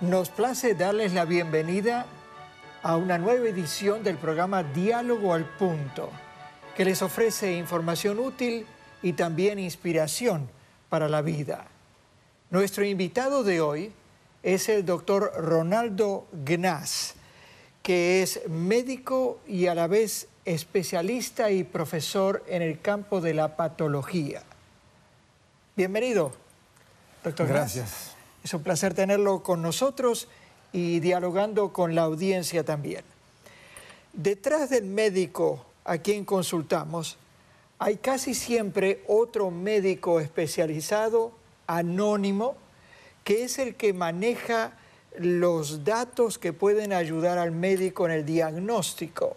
Nos place darles la bienvenida a una nueva edición del programa Diálogo al Punto, que les ofrece información útil y también inspiración para la vida. Nuestro invitado de hoy es el doctor Ronaldo Gnaz, que es médico y a la vez especialista y profesor en el campo de la patología. Bienvenido, doctor. Gracias. Es un placer tenerlo con nosotros y dialogando con la audiencia también. Detrás del médico a quien consultamos, hay casi siempre otro médico especializado, anónimo, que es el que maneja los datos que pueden ayudar al médico en el diagnóstico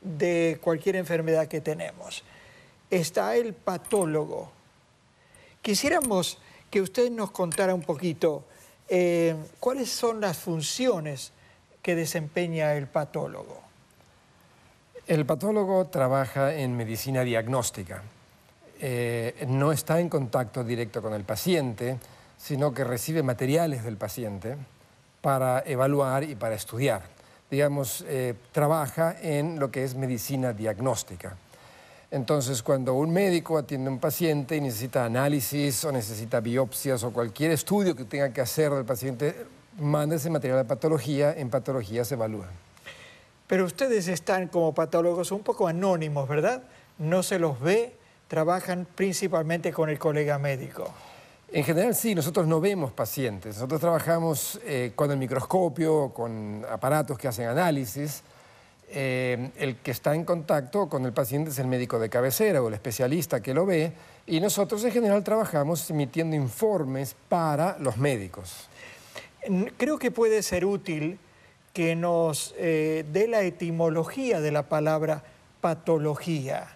de cualquier enfermedad que tenemos. Está el patólogo. Quisiéramos que usted nos contara un poquito eh, cuáles son las funciones que desempeña el patólogo. El patólogo trabaja en medicina diagnóstica. Eh, no está en contacto directo con el paciente, sino que recibe materiales del paciente para evaluar y para estudiar. Digamos, eh, trabaja en lo que es medicina diagnóstica. Entonces, cuando un médico atiende a un paciente y necesita análisis o necesita biopsias o cualquier estudio que tenga que hacer del paciente, manda ese material a patología, en patología se evalúa. Pero ustedes están como patólogos un poco anónimos, ¿verdad? No se los ve, trabajan principalmente con el colega médico. En general sí, nosotros no vemos pacientes, nosotros trabajamos eh, con el microscopio, con aparatos que hacen análisis, eh, el que está en contacto con el paciente es el médico de cabecera o el especialista que lo ve y nosotros en general trabajamos emitiendo informes para los médicos. Creo que puede ser útil que nos eh, dé la etimología de la palabra patología.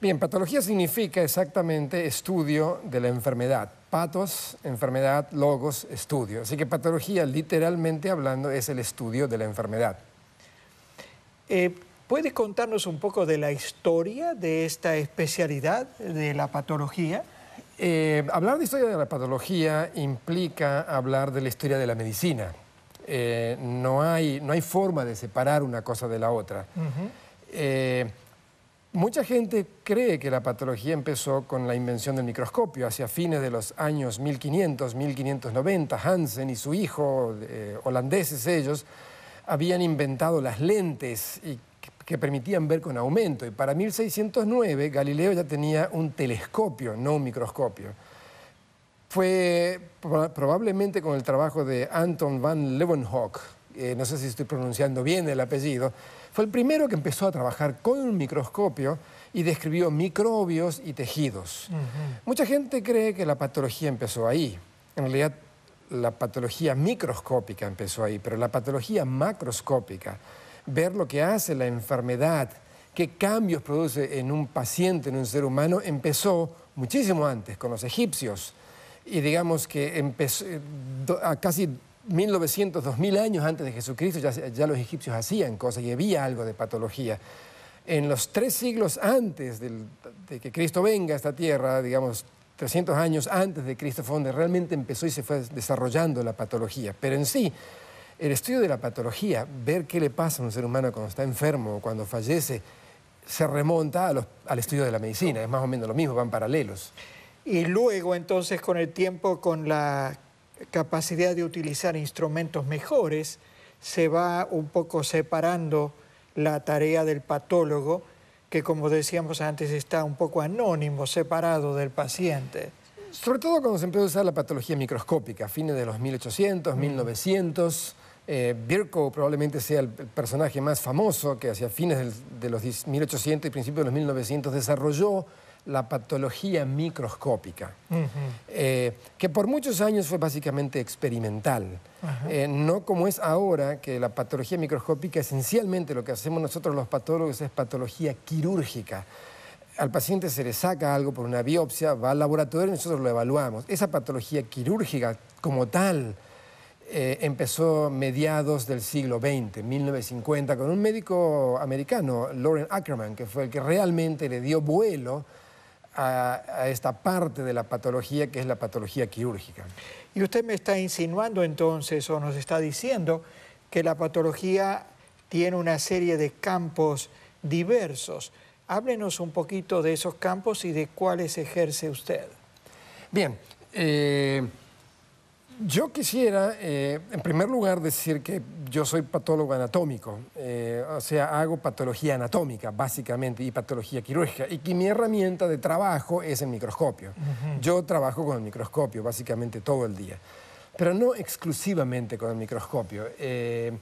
Bien, patología significa exactamente estudio de la enfermedad. Patos, enfermedad, logos, estudio. Así que patología, literalmente hablando, es el estudio de la enfermedad. Eh, ...¿puedes contarnos un poco de la historia de esta especialidad de la patología? Eh, hablar de historia de la patología implica hablar de la historia de la medicina. Eh, no, hay, forma de separar una cosa de la otra. mucha gente cree que la patología empezó con la invención del microscopio hacia fines de los años 1500, 1590. Hansen y su hijo, holandeses ellos, habían inventado las lentes y que permitían ver con aumento. Y para 1609 Galileo ya tenía un telescopio, no un microscopio. Fue probablemente con el trabajo de Anton van Leeuwenhoek, eh, no sé si estoy pronunciando bien el apellido, fue el primero que empezó a trabajar con un microscopio y describió microbios y tejidos. Mucha gente cree que la patología empezó ahí. En realidad la patología microscópica empezó ahí, pero la patología macroscópica, ver lo que hace la enfermedad, qué cambios produce en un paciente, en un ser humano, empezó muchísimo antes con los egipcios. Y digamos que empezó eh, a casi 1900, 2000 años antes de Jesucristo, ya, los egipcios hacían cosas y había algo de patología en los tres siglos antes de que Cristo venga a esta tierra, digamos 300 años antes de Cristo fue donde realmente empezó y se fue desarrollando la patología. Pero en sí, el estudio de la patología, ver qué le pasa a un ser humano cuando está enfermo o cuando fallece, se remonta al estudio de la medicina, es más o menos lo mismo, van paralelos. Y luego entonces con el tiempo, con la capacidad de utilizar instrumentos mejores, se va un poco separando la tarea del patólogo que como decíamos antes está un poco anónimo, separado del paciente. Sobre todo cuando se empezó a usar la patología microscópica, a fines de los 1800, 1900. Mm. Eh, Birko probablemente sea el personaje más famoso que hacia fines de los 1800 y principios de los 1900 desarrolló la patología microscópica, eh, que por muchos años fue básicamente experimental, eh, no como es ahora, que la patología microscópica esencialmente lo que hacemos nosotros los patólogos es patología quirúrgica. Al paciente se le saca algo por una biopsia, va al laboratorio y nosotros lo evaluamos. Esa patología quirúrgica como tal eh, empezó mediados del siglo XX, 1950, con un médico americano, Lauren Ackerman, que fue el que realmente le dio vuelo a, esta parte de la patología que es la patología quirúrgica. Y usted me está insinuando entonces o nos está diciendo que la patología tiene una serie de campos diversos. Háblenos un poquito de esos campos y de cuáles ejerce usted. Bien, eh, yo quisiera, eh, en primer lugar, decir que yo soy patólogo anatómico, eh, o sea, hago patología anatómica, básicamente, y patología quirúrgica, y que mi herramienta de trabajo es el microscopio. Yo trabajo con el microscopio, básicamente, todo el día, pero no exclusivamente con el microscopio. Eh,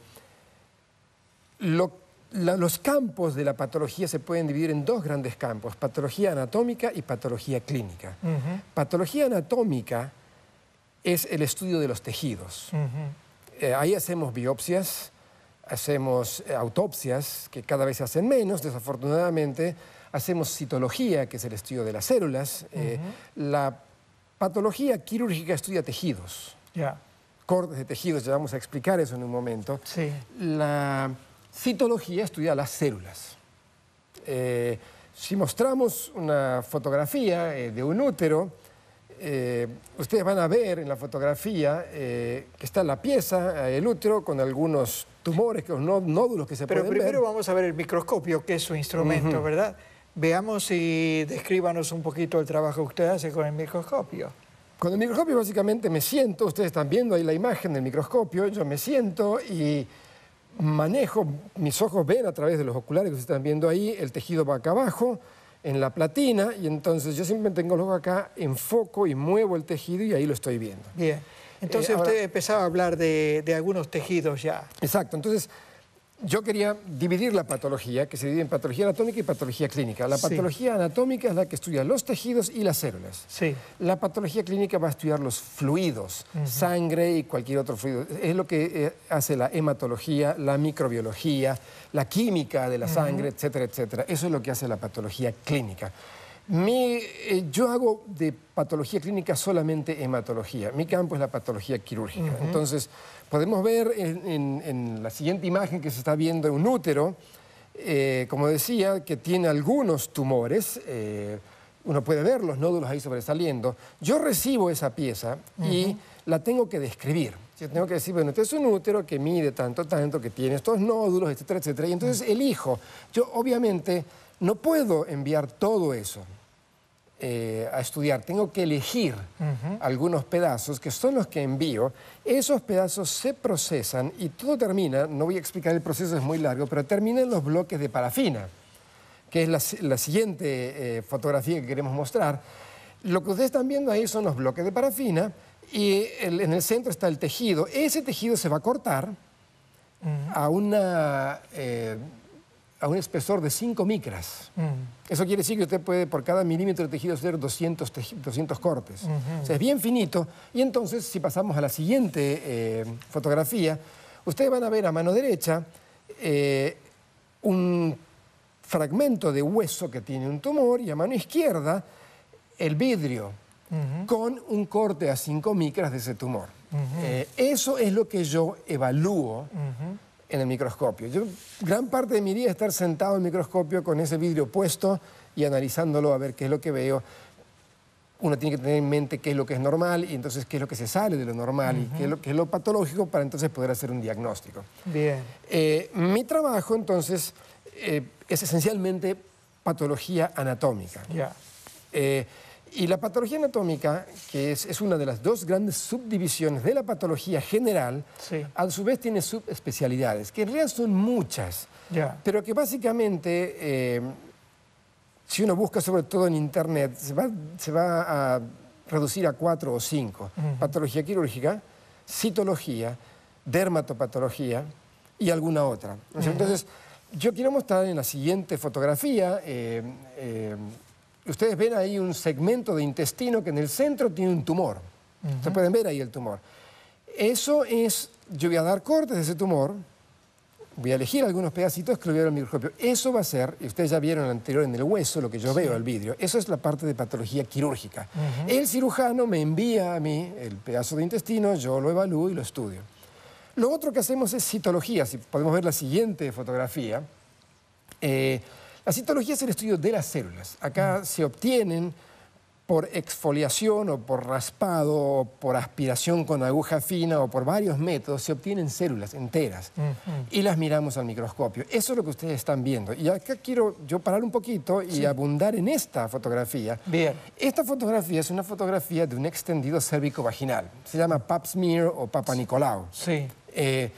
los campos de la patología se pueden dividir en dos grandes campos, patología anatómica y patología clínica. Patología anatómica es el estudio de los tejidos. Eh, ahí hacemos biopsias, hacemos eh, autopsias, que cada vez se hacen menos, desafortunadamente. Hacemos citología, que es el estudio de las células. Eh, la patología quirúrgica estudia tejidos. Cortes de tejidos, ya vamos a explicar eso en un momento. La citología estudia las células. si mostramos una fotografía de un útero, eh, ustedes van a ver en la fotografía eh, que está la pieza, eh, el útero, con algunos tumores, con nódulos que se pueden ver. Pero primero vamos a ver el microscopio, que es su instrumento, ¿verdad? Veamos y descríbanos un poquito el trabajo que usted hace con el microscopio. Con el microscopio básicamente me siento, ustedes están viendo ahí la imagen del microscopio, yo me siento y manejo, mis ojos ven a través de los oculares que ustedes están viendo ahí, el tejido va acá abajo, en la platina y entonces yo simplemente tengo luego acá, enfoco y muevo el tejido y ahí lo estoy viendo. Bien. Eh, entonces usted empezaba a hablar de, de, algunos tejidos ya. Exacto. Entonces yo quería dividir la patología, que se divide en patología anatómica y patología clínica. La patología anatómica es la que estudia los tejidos y las células. La patología clínica va a estudiar los fluidos, sangre y cualquier otro fluido. Es lo que eh, hace la hematología, la microbiología, la química de la sangre, etcétera, etcétera. Eso es lo que hace la patología clínica. Mi, eh, yo hago de patología clínica solamente hematología. Mi campo es la patología quirúrgica. Entonces, podemos ver en, la siguiente imagen que se está viendo un útero, eh, como decía, que tiene algunos tumores. Eh, uno puede ver los nódulos ahí sobresaliendo. Yo recibo esa pieza y la tengo que describir. Yo tengo que decir, bueno, este es un útero que mide tanto, tanto, que tiene estos nódulos, etcétera, etcétera. Y entonces elijo. Yo, obviamente no puedo enviar todo eso eh, a estudiar, tengo que elegir algunos pedazos que son los que envío. Esos pedazos se procesan y todo termina, no voy a explicar el proceso, es muy largo, pero termina en los bloques de parafina, que es la, siguiente eh, fotografía que queremos mostrar. Lo que ustedes están viendo ahí son los bloques de parafina y en el centro está el tejido. Ese tejido se va a cortar a una... Eh, a un espesor de 5 micras. Mm. Eso quiere decir que usted puede por cada milímetro de tejido hacer 200, cortes. es bien finito. Y entonces, si pasamos a la siguiente eh, fotografía, ustedes van a ver a mano derecha eh, un fragmento de hueso que tiene un tumor y a mano izquierda el vidrio con un corte a 5 micras de ese tumor. Eh, eso es lo que yo evalúo en el microscopio. Yo gran parte de mi día estar sentado en el microscopio con ese vidrio puesto y analizándolo a ver qué es lo que veo. Uno tiene que tener en mente qué es lo que es normal y entonces qué es lo que se sale de lo normal y qué es lo, es lo, patológico para entonces poder hacer un diagnóstico. Bien. Eh, mi trabajo entonces eh, es esencialmente patología anatómica. Ya. Eh, y la patología anatómica, que es, una de las dos grandes subdivisiones de la patología general, a su vez tiene subespecialidades, que en realidad son muchas, pero que básicamente, eh, si uno busca sobre todo en Internet, se va, a reducir a cuatro o cinco. Patología quirúrgica, citología, dermatopatología y alguna otra. Entonces, yo quiero mostrar en la siguiente fotografía... Eh, eh, ustedes ven ahí un segmento de intestino que en el centro tiene un tumor. Se Ustedes pueden ver ahí el tumor. Eso es, yo voy a dar cortes de ese tumor, voy a elegir algunos pedacitos que lo voy a dar al microscopio. Eso va a ser, y ustedes ya vieron el anterior en el hueso, lo que yo veo al vidrio, eso es la parte de patología quirúrgica. El cirujano me envía a mí el pedazo de intestino, yo lo evalúo y lo estudio. Lo otro que hacemos es citología, si podemos ver la siguiente fotografía. Eh, la citología es el estudio de las células. Acá mm. se obtienen por exfoliación o por raspado o por aspiración con aguja fina o por varios métodos, se obtienen células enteras y las miramos al microscopio. Eso es lo que ustedes están viendo. Y acá quiero yo parar un poquito y abundar en esta fotografía. Bien. Esta fotografía es una fotografía de un extendido cérvico vaginal. Se llama pap smear o papa Nicolau. Sí. Eh,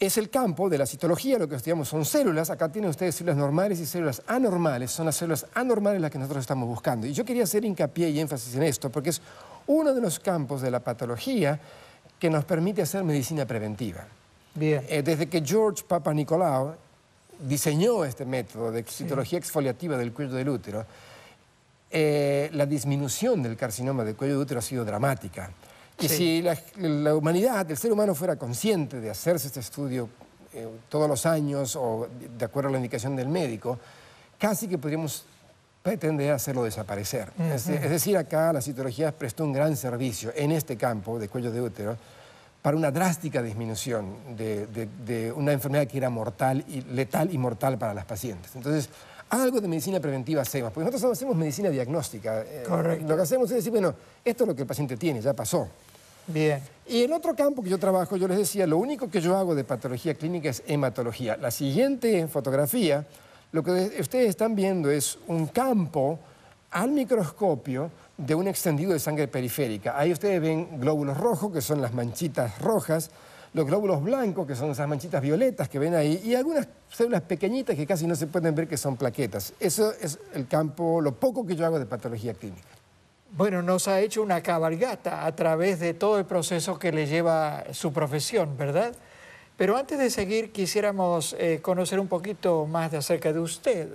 es el campo de la citología, lo que estudiamos son células, acá tienen ustedes células normales y células anormales, son las células anormales las que nosotros estamos buscando. Y yo quería hacer hincapié y énfasis en esto, porque es uno de los campos de la patología que nos permite hacer medicina preventiva. Eh, desde que George Papa diseñó este método de citología exfoliativa del cuello del útero, eh, la disminución del carcinoma del cuello del útero ha sido dramática. Y si la, humanidad, el ser humano fuera consciente de hacerse este estudio eh, todos los años o de acuerdo a la indicación del médico, casi que podríamos pretender hacerlo desaparecer. es, decir, acá la citología prestó un gran servicio en este campo de cuello de útero para una drástica disminución de, una enfermedad que era mortal y, letal y mortal para las pacientes. Entonces, algo de medicina preventiva hacemos, porque nosotros hacemos medicina diagnóstica. Eh, Correcto. lo que hacemos es decir, bueno, esto es lo que el paciente tiene, ya pasó. Bien. Y en otro campo que yo trabajo, yo les decía, lo único que yo hago de patología clínica es hematología. La siguiente fotografía, lo que ustedes están viendo es un campo al microscopio de un extendido de sangre periférica. Ahí ustedes ven glóbulos rojos, que son las manchitas rojas, los glóbulos blancos, que son esas manchitas violetas que ven ahí, y algunas células pequeñitas que casi no se pueden ver que son plaquetas. Eso es el campo, lo poco que yo hago de patología clínica. Bueno, nos ha hecho una cabalgata a través de todo el proceso que le lleva su profesión, ¿verdad? Pero antes de seguir, quisiéramos eh, conocer un poquito más de acerca de usted.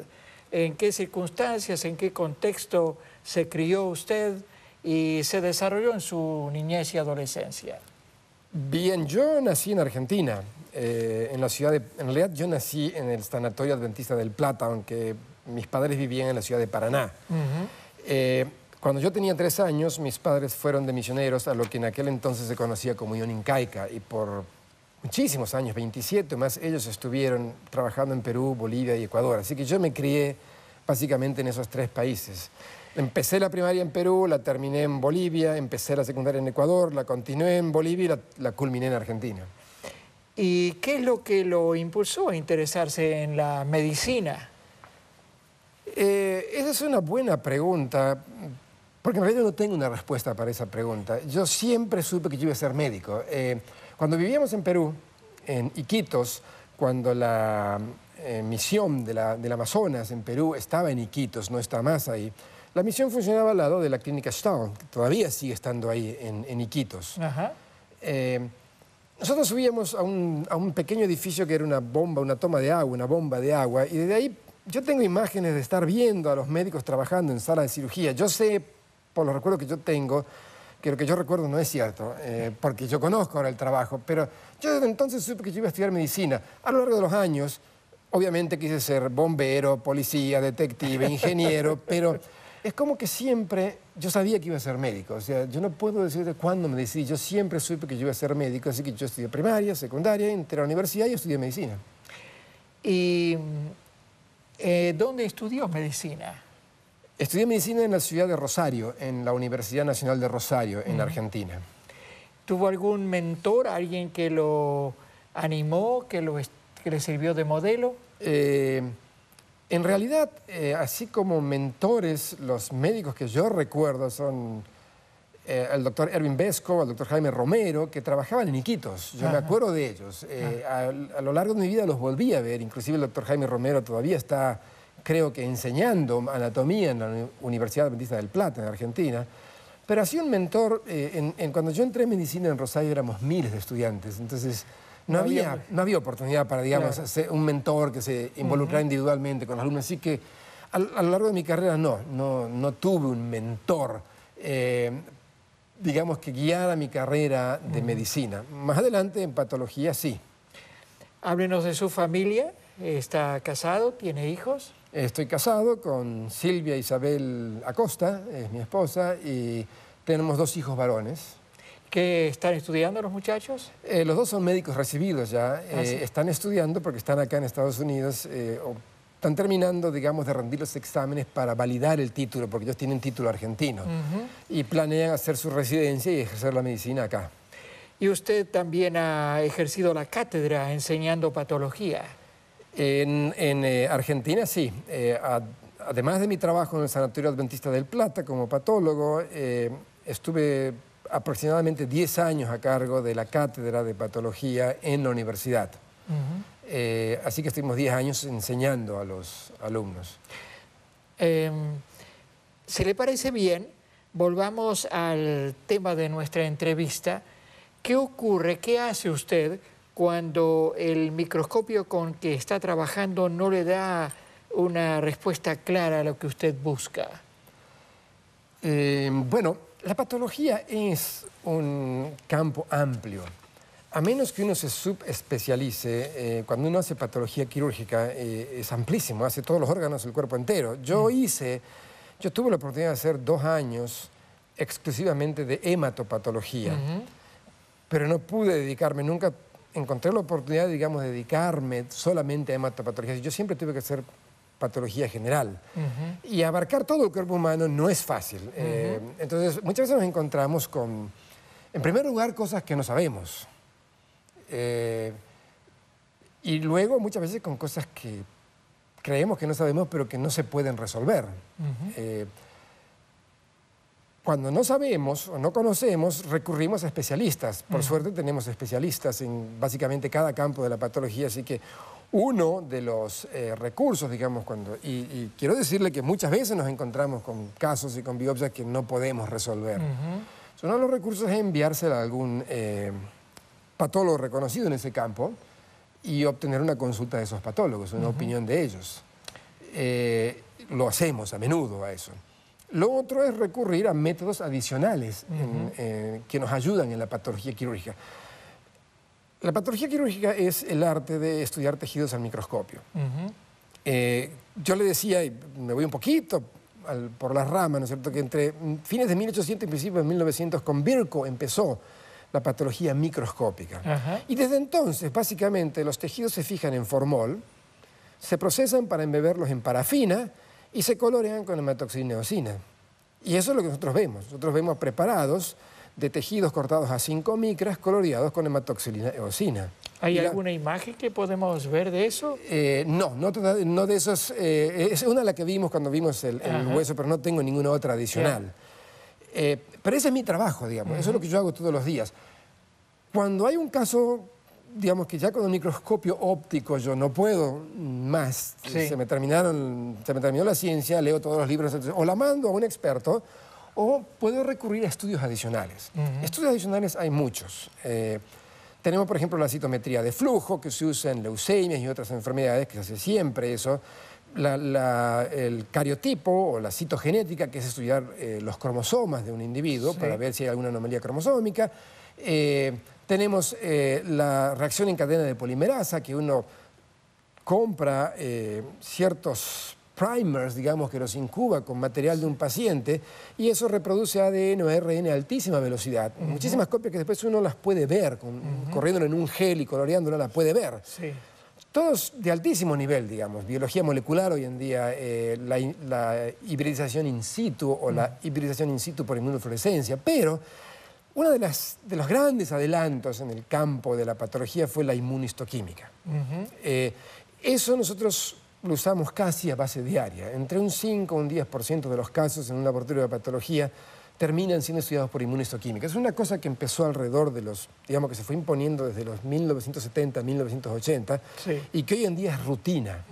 ¿En qué circunstancias, en qué contexto se crió usted y se desarrolló en su niñez y adolescencia? Bien, yo nací en Argentina, eh, en la ciudad de... En realidad yo nací en el Sanatorio Adventista del Plata, aunque mis padres vivían en la ciudad de Paraná. Cuando yo tenía tres años, mis padres fueron de misioneros a lo que en aquel entonces se conocía como Unión Incaica y por muchísimos años, 27 más, ellos estuvieron trabajando en Perú, Bolivia y Ecuador. Así que yo me crié básicamente en esos tres países. Empecé la primaria en Perú, la terminé en Bolivia, empecé la secundaria en Ecuador, la continué en Bolivia y la, culminé en Argentina. ¿Y qué es lo que lo impulsó a interesarse en la medicina? Eh, esa es una buena pregunta porque en realidad no tengo una respuesta para esa pregunta. Yo siempre supe que yo iba a ser médico. Eh, cuando vivíamos en Perú, en Iquitos, cuando la eh, misión de la, del Amazonas en Perú estaba en Iquitos, no está más ahí, la misión funcionaba al lado de la clínica Stone, que todavía sigue estando ahí en, en Iquitos. Ajá. Eh, nosotros subíamos a un, a un pequeño edificio que era una bomba, una toma de agua, una bomba de agua, y desde ahí yo tengo imágenes de estar viendo a los médicos trabajando en sala de cirugía. Yo sé por los recuerdos que yo tengo, que lo que yo recuerdo no es cierto, eh, porque yo conozco ahora el trabajo, pero yo desde entonces supe que yo iba a estudiar medicina. A lo largo de los años, obviamente quise ser bombero, policía, detective, ingeniero, pero es como que siempre yo sabía que iba a ser médico. O sea, yo no puedo decir de cuándo me decidí. Yo siempre supe que yo iba a ser médico, así que yo estudié primaria, secundaria, entré a la universidad y estudié medicina. ¿Y eh, dónde estudió medicina? Estudié medicina en la ciudad de Rosario, en la Universidad Nacional de Rosario, en Argentina. ¿Tuvo algún mentor, alguien que lo animó, que, lo, le sirvió de modelo? Eh, en realidad, eh, así como mentores, los médicos que yo recuerdo son eh, el doctor Erwin Besco, el doctor Jaime Romero, que trabajaban en Iquitos. Yo me acuerdo de ellos. a, a, lo largo de mi vida los volví a ver. Inclusive el doctor Jaime Romero todavía está creo que enseñando anatomía en la Universidad Adventista del Plata, en Argentina. Pero así un mentor, eh, en, cuando yo entré en medicina en Rosario éramos miles de estudiantes, entonces no, había, no había oportunidad para, digamos, hacer un mentor que se involucrara individualmente con los alumnos. Así que a, lo largo de mi carrera no, no, no tuve un mentor, eh, digamos, que guiara mi carrera de medicina. Más adelante en patología sí. Háblenos de su familia, ¿Está casado? ¿Tiene hijos? Estoy casado con Silvia Isabel Acosta, es mi esposa, y tenemos dos hijos varones. ¿Qué están estudiando los muchachos? Eh, los dos son médicos recibidos ya. Ah, eh, están estudiando porque están acá en Estados Unidos. Eh, están terminando, digamos, de rendir los exámenes para validar el título, porque ellos tienen título argentino. Y planean hacer su residencia y ejercer la medicina acá. Y usted también ha ejercido la cátedra enseñando patología. En, eh, Argentina sí. Eh, además de mi trabajo en el Sanatorio Adventista del Plata como patólogo, eh, estuve aproximadamente 10 años a cargo de la cátedra de patología en la universidad. así que estuvimos 10 años enseñando a los alumnos. Em, si le parece bien, volvamos al tema de nuestra entrevista. ¿Qué ocurre? ¿Qué hace usted? cuando el microscopio con que está trabajando no le da una respuesta clara a lo que usted busca? Em, bueno, la patología es un campo amplio. A menos que uno se subespecialice, eh, cuando uno hace patología quirúrgica eh, es amplísimo, hace todos los órganos del cuerpo entero. Yo mm. hice, yo tuve la oportunidad de hacer dos años exclusivamente de hematopatología, pero no pude dedicarme nunca encontré la oportunidad, digamos, de dedicarme solamente a hematopatología. Yo siempre tuve que hacer patología general. Y abarcar todo el cuerpo humano no es fácil. Eh, entonces, muchas veces nos encontramos con, en primer lugar, cosas que no sabemos. Eh, y luego, muchas veces, con cosas que creemos que no sabemos, pero que no se pueden resolver cuando no sabemos o no conocemos, recurrimos a especialistas. Por suerte tenemos especialistas en básicamente cada campo de la patología, así que uno de los eh, recursos, digamos, cuando... Y, quiero decirle que muchas veces nos encontramos con casos y con biopsias que no podemos resolver. Uno de los recursos es enviársela a algún eh, patólogo reconocido en ese campo y obtener una consulta de esos patólogos, una opinión de ellos. Eh, lo hacemos a menudo a eso. Lo otro es recurrir a métodos adicionales eh, que nos ayudan en la patología quirúrgica. La patología quirúrgica es el arte de estudiar tejidos al microscopio. Eh, yo le decía, y me voy un poquito por las ramas, ¿no es cierto?, que entre fines de 1800 y principios de 1900 con Virco empezó la patología microscópica. Y desde entonces, básicamente, los tejidos se fijan en formol, se procesan para embeberlos en parafina y se colorean con hematoxineosina. Y eso es lo que nosotros vemos. Nosotros vemos preparados de tejidos cortados a 5 micras coloreados con hematoxilina hematoxineosina. ¿Hay alguna imagen que podemos ver de eso? Eh, no, no, de esos. Eh, es una la que vimos cuando vimos el, hueso, pero no tengo ninguna otra adicional. Eh, pero ese es mi trabajo, digamos, eso es lo que yo hago todos los días. Cuando hay un caso digamos que ya con un microscopio óptico yo no puedo más. Se, me terminaron, se me terminó la ciencia, leo todos los libros, o la mando a un experto, o puedo recurrir a estudios adicionales. Estudios adicionales hay muchos. Eh, tenemos, por ejemplo, la citometría de flujo, que se usa en leucemias y otras enfermedades, que se hace siempre eso. el cariotipo o la citogenética, que es estudiar eh, los cromosomas de un individuo para ver si hay alguna anomalía cromosómica. Eh, tenemos eh, la reacción en cadena de polimerasa, que uno compra eh, ciertos primers, digamos, que los incuba con material de un paciente y eso reproduce ADN o ARN a altísima velocidad. Muchísimas copias que después uno las puede ver, con, corriéndolo en un gel y coloreándolo, las puede ver. Sí. Todos de altísimo nivel, digamos, biología molecular hoy en día, eh, la, hibridización in situ o la hibridización in situ por inmunofluorescencia, pero uno de, las, de los grandes adelantos en el campo de la patología fue la inmunistoquímica. Eh, eso nosotros lo usamos casi a base diaria. Entre un 5 y un 10% de los casos en un laboratorio de patología terminan siendo estudiados por inmunistoquímica. Es una cosa que empezó alrededor de los, digamos que se fue imponiendo desde los 1970, 1980, y que hoy en día es rutina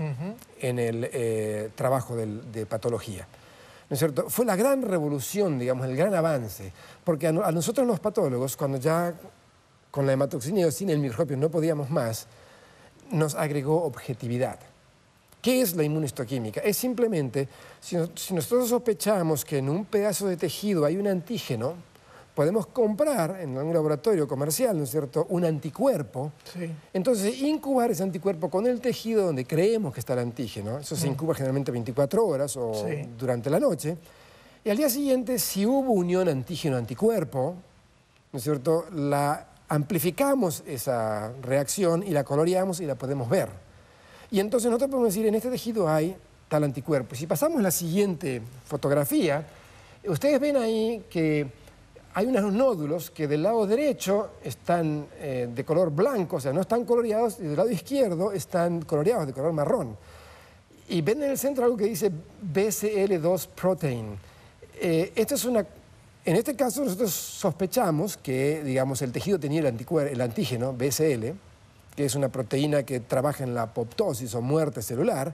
en el eh, trabajo de patología cierto? Fue la gran revolución, digamos, el gran avance, porque a, nosotros los patólogos, cuando ya con la hematoxina y sin el microscopio no podíamos más, nos agregó objetividad. ¿Qué es la inmunohistoquímica? Es simplemente, si nosotros sospechamos que en un pedazo de tejido hay un antígeno, podemos comprar en un laboratorio comercial, ¿no es cierto?, un anticuerpo. Entonces, incubar ese anticuerpo con el tejido donde creemos que está el antígeno. Eso se mm. incuba generalmente 24 horas o durante la noche. Y al día siguiente, si hubo unión antígeno-anticuerpo, ¿no es cierto?, la amplificamos esa reacción y la coloreamos y la podemos ver. Y entonces nosotros podemos decir, en este tejido hay tal anticuerpo. Si pasamos a la siguiente fotografía, ustedes ven ahí que hay unos nódulos que del lado derecho están eh, de color blanco, o sea, no están coloreados, y del lado izquierdo están coloreados, de color marrón. Y ven en el centro algo que dice BCL2 protein. Eh, esto es una, en este caso nosotros sospechamos que, digamos, el tejido tenía el, el antígeno, BCL, es una proteína que trabaja en la apoptosis o muerte celular.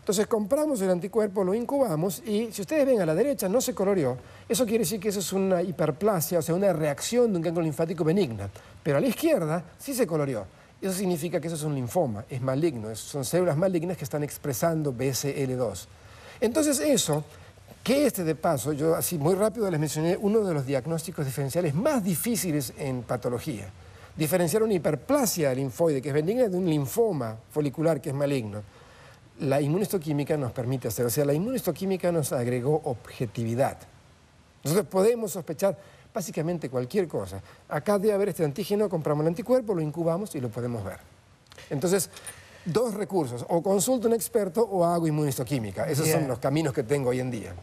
Entonces compramos el anticuerpo, lo incubamos y si ustedes ven a la derecha no se coloreó. Eso quiere decir que eso es una hiperplasia, o sea, una reacción de un ganglio linfático benigna. Pero a la izquierda sí se coloreó. Eso significa que eso es un linfoma, es maligno, son células malignas que están expresando BCL2. Entonces eso, que este de paso, yo así muy rápido les mencioné uno de los diagnósticos diferenciales más difíciles en patología diferenciar una hiperplasia linfoide, que es benigna, de un linfoma folicular, que es maligno. La inmunistoquímica nos permite hacer, o sea, la inmunohistoquímica nos agregó objetividad. Nosotros podemos sospechar básicamente cualquier cosa. Acá debe haber este antígeno, compramos el anticuerpo, lo incubamos y lo podemos ver. Entonces, dos recursos, o consulto a un experto o hago inmunistoquímica. Esos son los caminos que tengo hoy en día.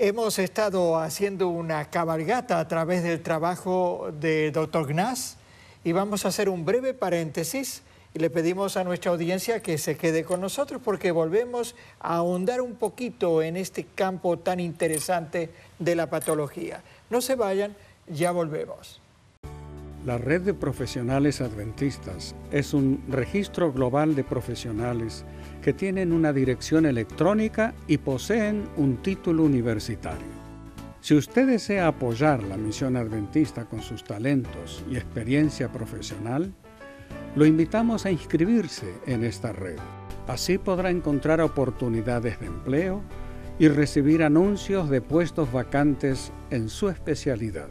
Hemos estado haciendo una cabalgata a través del trabajo del doctor Gnas y vamos a hacer un breve paréntesis y le pedimos a nuestra audiencia que se quede con nosotros porque volvemos a ahondar un poquito en este campo tan interesante de la patología. No se vayan, ya volvemos. La Red de Profesionales Adventistas es un registro global de profesionales que tienen una dirección electrónica y poseen un título universitario. Si usted desea apoyar la misión adventista con sus talentos y experiencia profesional, lo invitamos a inscribirse en esta red. Así podrá encontrar oportunidades de empleo y recibir anuncios de puestos vacantes en su especialidad.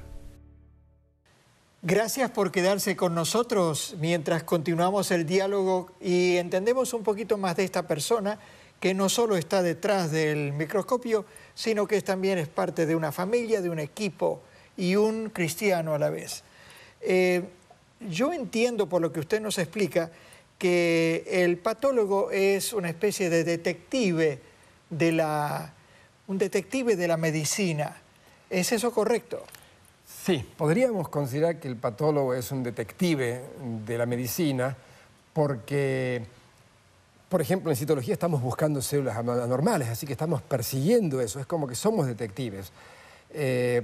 Gracias por quedarse con nosotros mientras continuamos el diálogo y entendemos un poquito más de esta persona que no solo está detrás del microscopio, sino que también es parte de una familia, de un equipo y un cristiano a la vez. Eh, yo entiendo por lo que usted nos explica que el patólogo es una especie de detective de la, un detective de la medicina. ¿Es eso correcto? Sí, podríamos considerar que el patólogo es un detective de la medicina porque por ejemplo, en citología estamos buscando células anormales, así que estamos persiguiendo eso, es como que somos detectives. Eh,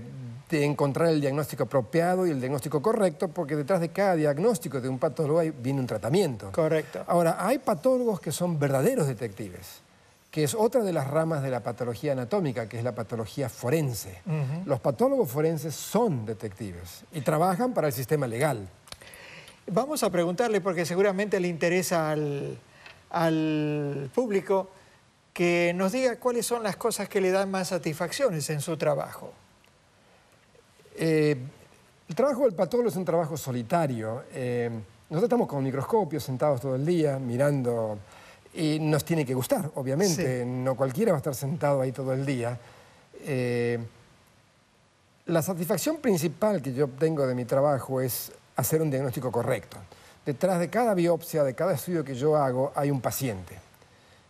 de encontrar el diagnóstico apropiado y el diagnóstico correcto, porque detrás de cada diagnóstico de un patólogo viene un tratamiento. Correcto. Ahora, hay patólogos que son verdaderos detectives, que es otra de las ramas de la patología anatómica, que es la patología forense. Los patólogos forenses son detectives y trabajan para el sistema legal. Vamos a preguntarle, porque seguramente le interesa al al público que nos diga cuáles son las cosas que le dan más satisfacciones en su trabajo. Eh, el trabajo del patólogo es un trabajo solitario. Eh, nosotros estamos con microscopios sentados todo el día mirando y nos tiene que gustar, obviamente. No cualquiera va a estar sentado ahí todo el día. Eh, la satisfacción principal que yo obtengo de mi trabajo es hacer un diagnóstico correcto detrás de cada biopsia, de cada estudio que yo hago, hay un paciente.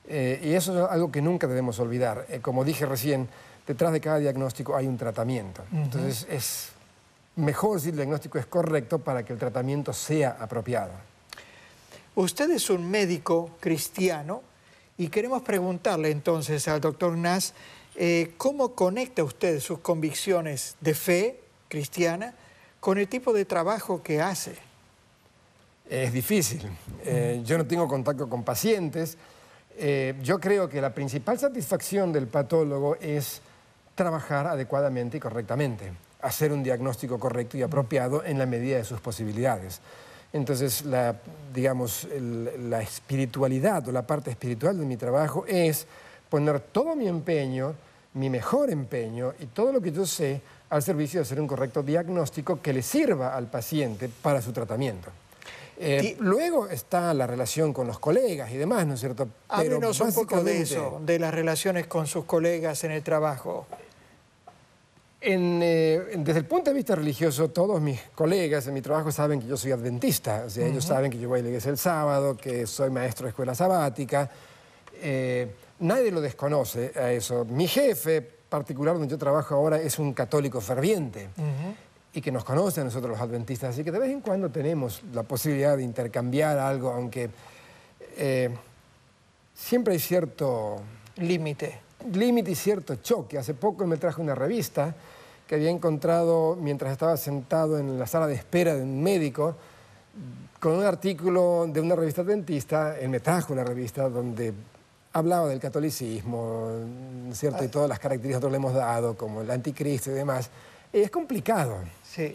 Eh, y eso es algo que nunca debemos olvidar. Eh, como dije recién, detrás de cada diagnóstico hay un tratamiento. Entonces es mejor si el diagnóstico es correcto para que el tratamiento sea apropiado. Usted es un médico cristiano y queremos preguntarle entonces al doctor Nas eh, cómo conecta usted sus convicciones de fe cristiana con el tipo de trabajo que hace es difícil. Eh, yo no tengo contacto con pacientes. Eh, yo creo que la principal satisfacción del patólogo es trabajar adecuadamente y correctamente, hacer un diagnóstico correcto y apropiado en la medida de sus posibilidades. Entonces, digamos, la espiritualidad o la parte espiritual de mi trabajo es poner todo mi empeño, mi mejor empeño y todo lo que yo sé al servicio de hacer un correcto diagnóstico que le sirva al paciente para su tratamiento. Eh, y, luego está la relación con los colegas y demás, ¿no es cierto? Pero un poco de eso, de las relaciones con sus colegas en el trabajo. Eh, desde el punto de vista religioso, todos mis colegas en mi trabajo saben que yo soy adventista. O sea, ellos saben que yo voy a la iglesia el sábado, que soy maestro de escuela sabática. Eh, nadie lo desconoce a eso. Mi jefe particular donde yo trabajo ahora es un católico ferviente. Ajá y que nos conocen nosotros los adventistas. Así que de vez en cuando tenemos la posibilidad de intercambiar algo, aunque eh, siempre hay cierto... Límite. Límite y cierto choque. Hace poco me trajo una revista que había encontrado mientras estaba sentado en la sala de espera de un médico con un artículo de una revista adventista, él me trajo una revista donde hablaba del catolicismo, ¿cierto? Y ah. todas las características que le hemos dado, como el anticristo y demás. Eh, es complicado. Sí.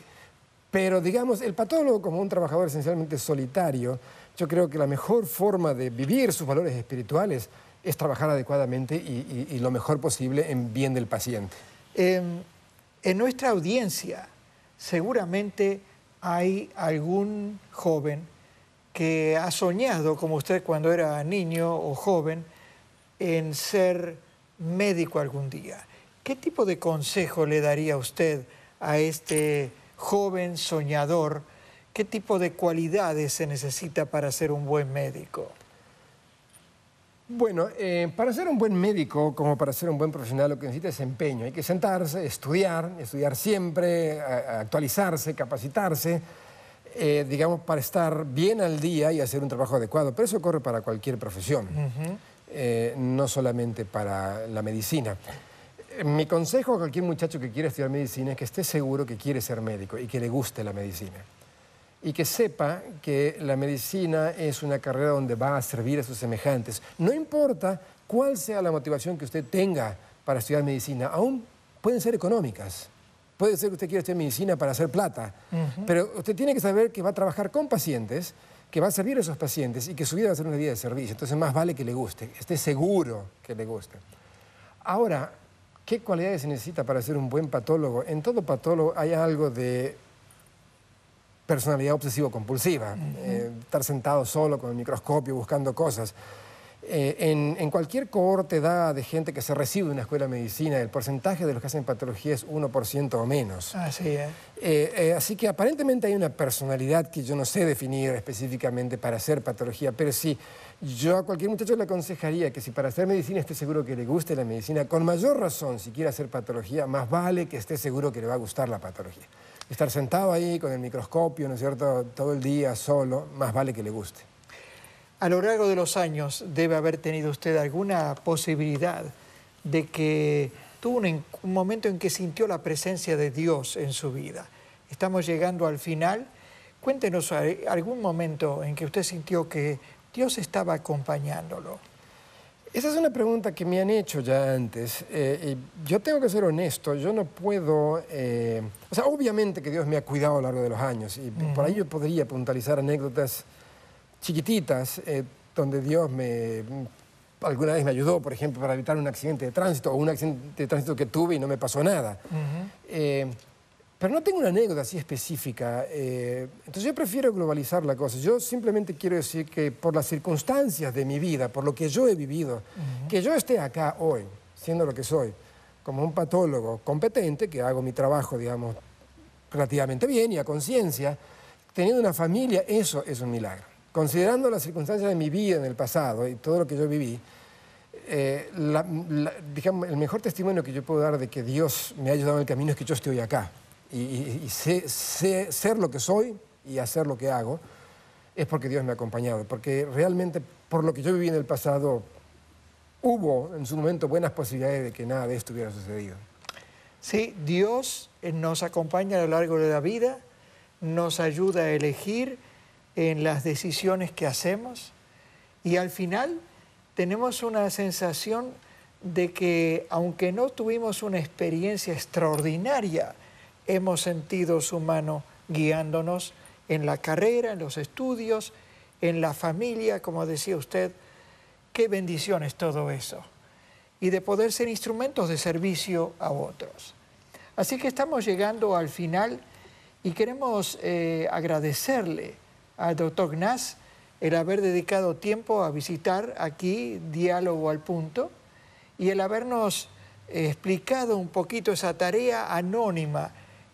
Pero digamos, el patólogo como un trabajador esencialmente solitario, yo creo que la mejor forma de vivir sus valores espirituales es trabajar adecuadamente y, lo mejor posible en bien del paciente. Em, en nuestra audiencia seguramente hay algún joven que ha soñado, como usted cuando era niño o joven, en ser médico algún día. ¿Qué tipo de consejo le daría usted a este joven soñador? ¿Qué tipo de cualidades se necesita para ser un buen médico? Bueno, eh, para ser un buen médico, como para ser un buen profesional, lo que necesita es empeño. Hay que sentarse, estudiar, estudiar siempre, actualizarse, capacitarse, eh, digamos, para estar bien al día y hacer un trabajo adecuado. Pero eso ocurre para cualquier profesión, eh, no solamente para la medicina. Mi consejo a cualquier muchacho que quiera estudiar medicina es que esté seguro que quiere ser médico y que le guste la medicina. Y que sepa que la medicina es una carrera donde va a servir a sus semejantes. No importa cuál sea la motivación que usted tenga para estudiar medicina, aún pueden ser económicas. Puede ser que usted quiera estudiar medicina para hacer plata, pero usted tiene que saber que va a trabajar con pacientes, que va a servir a esos pacientes y que su vida va a ser una vida de servicio. Entonces más vale que le guste, esté seguro que le guste. Ahora, ¿Qué cualidades se necesita para ser un buen patólogo? En todo patólogo hay algo de personalidad obsesivo-compulsiva, eh, estar sentado solo con el microscopio buscando cosas. Eh, en, cualquier cohorte da de gente que se recibe de una escuela de medicina, el porcentaje de los que hacen patología es 1% o menos. Así eh, así que aparentemente hay una personalidad que yo no sé definir específicamente para hacer patología, pero sí. Yo a cualquier muchacho le aconsejaría que si para hacer medicina esté seguro que le guste la medicina, con mayor razón, si quiere hacer patología, más vale que esté seguro que le va a gustar la patología. Estar sentado ahí con el microscopio, ¿no es cierto?, todo el día solo, más vale que le guste. A lo largo de los años debe haber tenido usted alguna posibilidad de que tuvo un, un momento en que sintió la presencia de Dios en su vida. Estamos llegando al final. Cuéntenos algún momento en que usted sintió que Dios estaba acompañándolo. Esa es una pregunta que me han hecho ya antes. Eh, yo tengo que ser honesto, yo no puedo... Eh, o sea, obviamente que Dios me ha cuidado a lo largo de los años y por ahí yo podría puntualizar anécdotas chiquititas eh, donde Dios me... Mm, alguna vez me ayudó, por ejemplo, para evitar un accidente de tránsito o un accidente de tránsito que tuve y no me pasó nada. Pero no tengo una anécdota así específica. Eh, entonces yo prefiero globalizar la cosa. Yo simplemente quiero decir que por las circunstancias de mi vida, por lo que yo he vivido, que yo esté acá hoy, siendo lo que soy, como un patólogo competente, que hago mi trabajo, digamos, relativamente bien y a conciencia, teniendo una familia, eso es un milagro. Considerando las circunstancias de mi vida en el pasado y todo lo que yo viví, eh, digamos, el mejor testimonio que yo puedo dar de que Dios me ha ayudado en el camino es que yo estoy acá y, ser lo que soy y hacer lo que hago, es porque Dios me ha acompañado, porque realmente por lo que yo viví en el pasado, hubo en su momento buenas posibilidades de que nada de esto hubiera sucedido. Sí, Dios eh, nos acompaña a lo largo de la vida, nos ayuda a elegir en las decisiones que hacemos y al final tenemos una sensación de que aunque no tuvimos una experiencia extraordinaria hemos sentido su mano guiándonos en la carrera, en los estudios, en la familia, como decía usted. Qué bendición es todo eso. Y de poder ser instrumentos de servicio a otros. Así que estamos llegando al final y queremos eh, agradecerle al doctor Gnas el haber dedicado tiempo a visitar aquí Diálogo al Punto y el habernos eh, explicado un poquito esa tarea anónima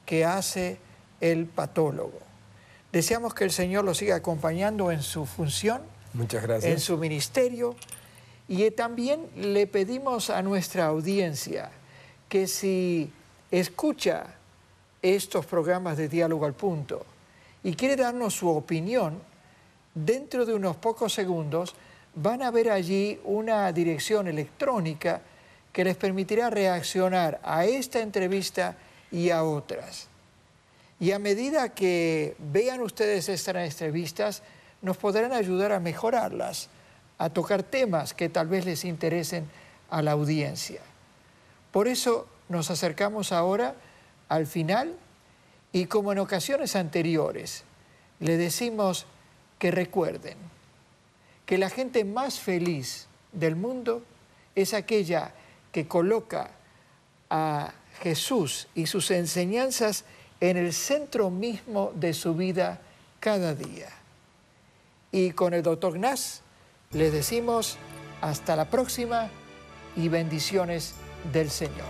que hace el patólogo. Deseamos que el Señor lo siga acompañando en su función, en su ministerio, y también le pedimos a nuestra audiencia que si escucha estos programas de diálogo al punto y quiere darnos su opinión, dentro de unos pocos segundos van a ver allí una dirección electrónica que les permitirá reaccionar a esta entrevista y a otras. Y a medida que vean ustedes estas entrevistas, nos podrán ayudar a mejorarlas, a tocar temas que tal vez les interesen a la audiencia. Por eso nos acercamos ahora al final y como en ocasiones anteriores, le decimos que recuerden que la gente más feliz del mundo es aquella que coloca a Jesús y sus enseñanzas en el centro mismo de su vida cada día. Y con el doctor Nas les decimos hasta la próxima y bendiciones del Señor.